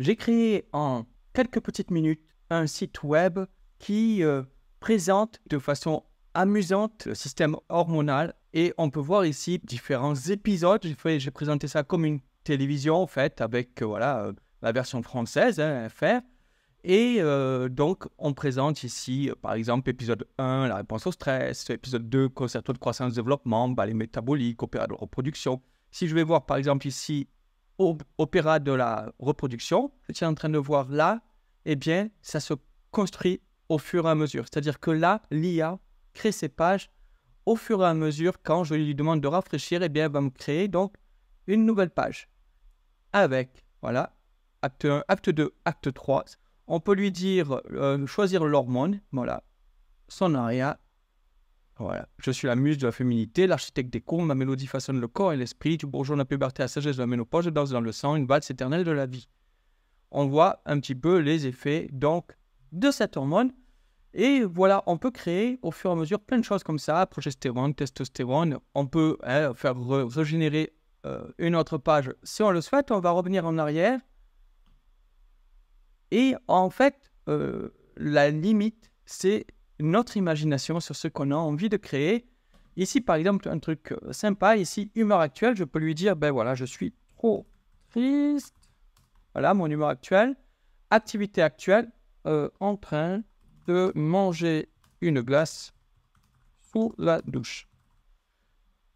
J'ai créé en quelques petites minutes un site web qui euh, présente de façon amusante le système hormonal et on peut voir ici différents épisodes. J'ai présenté ça comme une télévision en fait avec euh, voilà euh, la version française hein, FR. Et donc, on présente ici, par exemple, épisode 1, la réponse au stress, épisode 2, concerto de croissance-développement, les métaboliques, opérations de reproduction. Si je vais voir, par exemple, ici, opéra de la reproduction, Je suis en train de voir là, et eh bien, ça se construit au fur et à mesure. C'est-à-dire que là, l'IA crée ses pages au fur et à mesure. Quand je lui demande de rafraîchir, et eh bien, va me créer donc une nouvelle page. Avec, voilà, acte 1, acte 2, acte 3. On peut lui dire, euh, choisir l'hormone, voilà, son aria, je suis la muse de la féminité, l'architecte des courbes, ma mélodie façonne le corps et l'esprit, du bourgeon de la puberté à la sagesse de la ménopause, je danse dans le sang, une valse éternelle de la vie. On voit un petit peu les effets donc de cette hormone. Et voilà, on peut créer au fur et à mesure plein de choses comme ça, progestérone, testostérone. On peut hein, faire régénérer euh, une autre page si on le souhaite. On va revenir en arrière. Et en fait, euh, la limite, c'est notre imagination sur ce qu'on a envie de créer. Ici, par exemple, un truc euh, sympa, ici, humeur actuelle, je peux lui dire, ben voilà, je suis trop triste. Voilà, mon humeur actuelle. Activité actuelle, euh, en train de manger une glace sous la douche.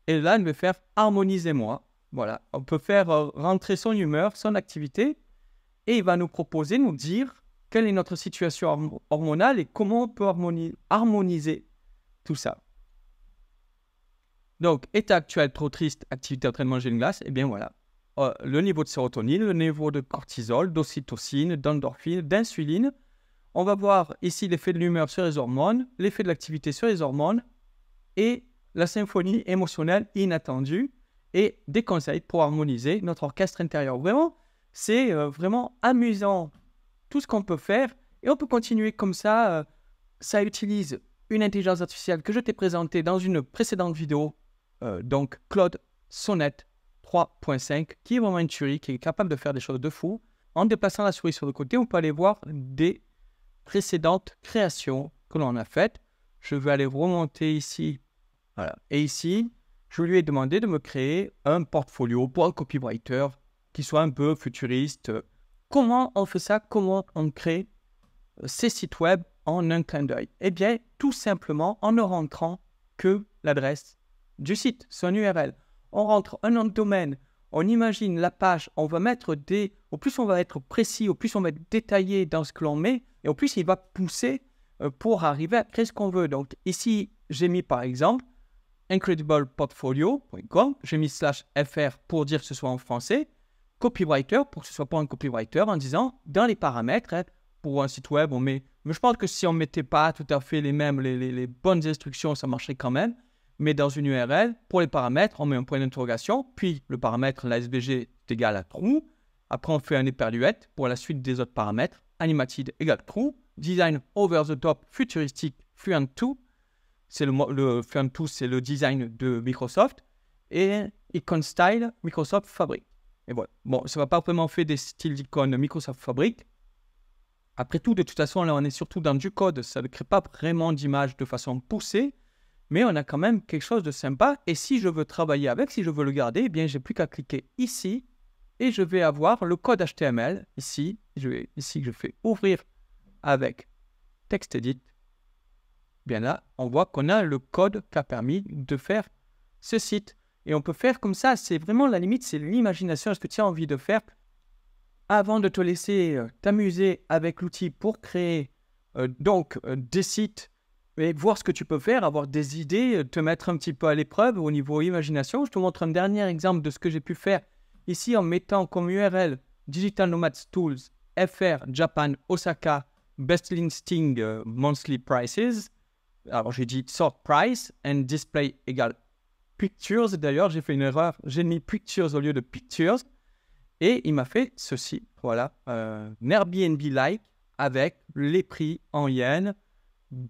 Et là, il veut faire harmoniser-moi. Voilà, on peut faire euh, rentrer son humeur, son activité, et il va nous proposer, nous dire quelle est notre situation hormonale et comment on peut harmoniser tout ça. Donc, état actuel, trop triste, activité, entraînement, une glace, et eh bien voilà. Euh, le niveau de sérotonine, le niveau de cortisol, d'ocytocine, d'endorphine, d'insuline. On va voir ici l'effet de l'humeur sur les hormones, l'effet de l'activité sur les hormones et la symphonie émotionnelle inattendue et des conseils pour harmoniser notre orchestre intérieur. Vraiment, c'est euh, vraiment amusant tout ce qu'on peut faire et on peut continuer comme ça. Euh, ça utilise une intelligence artificielle que je t'ai présentée dans une précédente vidéo, euh, donc Claude Sonnet 3.5, qui est vraiment une tuerie, qui est capable de faire des choses de fou. En déplaçant la souris sur le côté, on peut aller voir des précédentes créations que l'on a faites. Je vais aller remonter ici. Et ici, je lui ai demandé de me créer un portfolio pour un copywriter qui soit un peu futuriste, Comment on fait ça Comment on crée euh, ces sites web en un clin d'œil Eh bien, tout simplement en ne rentrant que l'adresse du site, son URL. On rentre un nom de domaine, on imagine la page, on va mettre des... Au plus on va être précis, au plus on va être détaillé dans ce que l'on met, et au plus il va pousser euh, pour arriver à créer ce qu'on veut. Donc ici, j'ai mis par exemple incredibleportfolio.com, j'ai mis slash fr pour dire que ce soit en français, copywriter pour que ce ne soit pas un copywriter en disant dans les paramètres, hein, pour un site web, on met. Mais je pense que si on ne mettait pas tout à fait les mêmes, les, bonnes instructions, ça marcherait quand même. Mais dans une URL, pour les paramètres, on met un point d'interrogation, puis le paramètre, l'ASBG, est égal à true. Après, on fait un éperluette pour la suite des autres paramètres. Animated égale true. Design over the top futuristique Fluent 2. C'est le, le Fluent 2, c'est le design de Microsoft. Et Icon Style, Microsoft Fabric. Bon, ça va pas vraiment faire des styles d'icônes Microsoft Fabric. Après tout, de toute façon, là, on est surtout dans du code. Ça ne crée pas vraiment d'image de façon poussée, mais on a quand même quelque chose de sympa. Et si je veux travailler avec, si je veux le garder, eh bien, j'ai plus qu'à cliquer ici et je vais avoir le code HTML ici. Je vais, ici, je fais ouvrir avec TextEdit. Bien là, on voit qu'on a le code qui a permis de faire ce site. Et on peut faire comme ça, c'est vraiment la limite, c'est l'imagination, ce que tu as envie de faire. Avant de te laisser euh, t'amuser avec l'outil pour créer euh, donc euh, des sites et voir ce que tu peux faire, avoir des idées, te mettre un petit peu à l'épreuve au niveau imagination. Je te montre un dernier exemple de ce que j'ai pu faire ici en mettant comme URL Digital Nomads Tools FR Japan Osaka Best Listing Monthly Prices. Alors j'ai dit sort price and display égale Pictures. D'ailleurs, j'ai fait une erreur. J'ai mis Pictures au lieu de Pictures. Et il m'a fait ceci, voilà, euh, Airbnb-like avec les prix en yens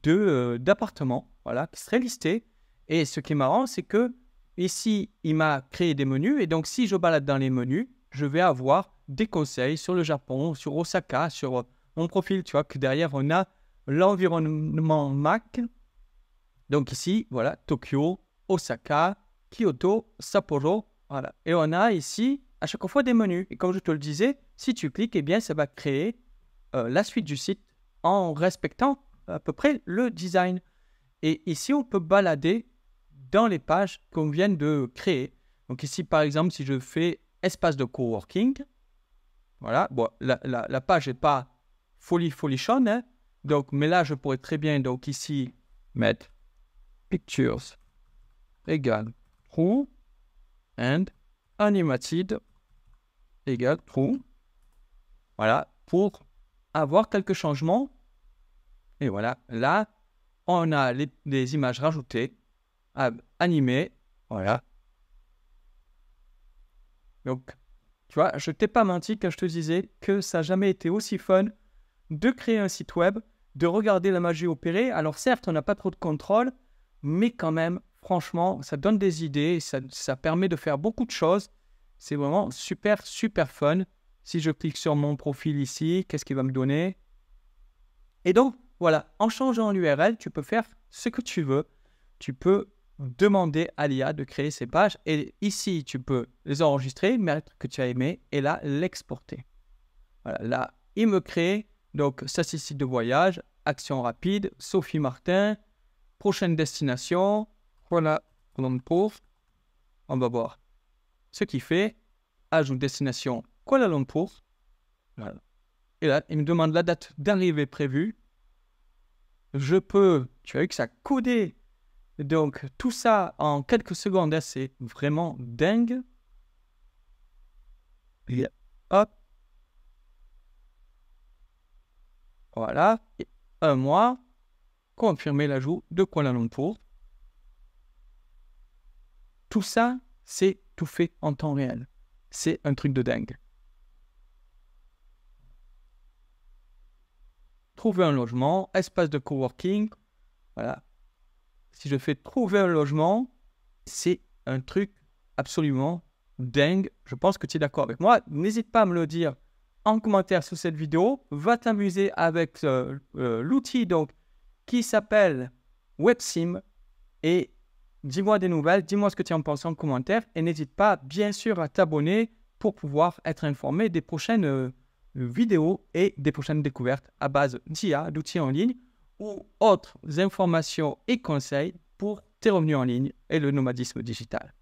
euh, d'appartements, voilà, qui serait listé. Et ce qui est marrant, c'est que ici, il m'a créé des menus. Et donc, si je balade dans les menus, je vais avoir des conseils sur le Japon, sur Osaka, sur euh, mon profil. Tu vois que derrière, on a l'environnement Mac. Donc ici, voilà, Tokyo, Osaka, Kyoto, Sapporo. Voilà. Et on a ici à chaque fois des menus. Et comme je te le disais, si tu cliques, eh bien, ça va créer euh, la suite du site en respectant à peu près le design. Et ici, on peut balader dans les pages qu'on vient de créer. Donc ici, par exemple, si je fais espace de coworking, voilà, bon, la, page n'est pas folie folichonne, hein. donc, mais là, je pourrais très bien, donc ici, mettre pictures égale true and animated égale true. Voilà, pour avoir quelques changements. Et voilà, là, on a les, les images rajoutées, animées. Voilà. Donc, tu vois, je t'ai pas menti quand je te disais que ça n'a jamais été aussi fun de créer un site web, de regarder la magie opérer. Alors certes, on n'a pas trop de contrôle, mais quand même, Franchement, ça donne des idées, ça, ça permet de faire beaucoup de choses. C'est vraiment super, super fun. Si je clique sur mon profil ici, qu'est-ce qu'il va me donner Et donc, voilà, en changeant l'URL, tu peux faire ce que tu veux. Tu peux demander à l'IA de créer ces pages. Et ici, tu peux les enregistrer, mettre que tu as aimé et là, l'exporter. Voilà, là, il me crée donc site de voyage, action rapide, Sophie Martin, prochaine destination, voilà On va voir. Ce qui fait, ajoute destination Kuala Lumpur. Voilà. Et là, il me demande la date d'arrivée prévue. Je peux, tu as vu que ça codé. Donc, tout ça en quelques secondes, hein, c'est vraiment dingue. Et hop. Voilà. un mois. Confirmer l'ajout de Kuala Lumpur. Tout ça, c'est tout fait en temps réel. C'est un truc de dingue. Trouver un logement, espace de coworking, voilà. Si je fais trouver un logement, c'est un truc absolument dingue. Je pense que tu es d'accord avec moi. N'hésite pas à me le dire en commentaire sous cette vidéo. Va t'amuser avec euh, euh, l'outil donc qui s'appelle WebSim et Dis-moi des nouvelles, dis-moi ce que tu en penses en commentaire et n'hésite pas bien sûr à t'abonner pour pouvoir être informé des prochaines euh, vidéos et des prochaines découvertes à base d'IA, d'outils en ligne ou autres informations et conseils pour tes revenus en ligne et le nomadisme digital.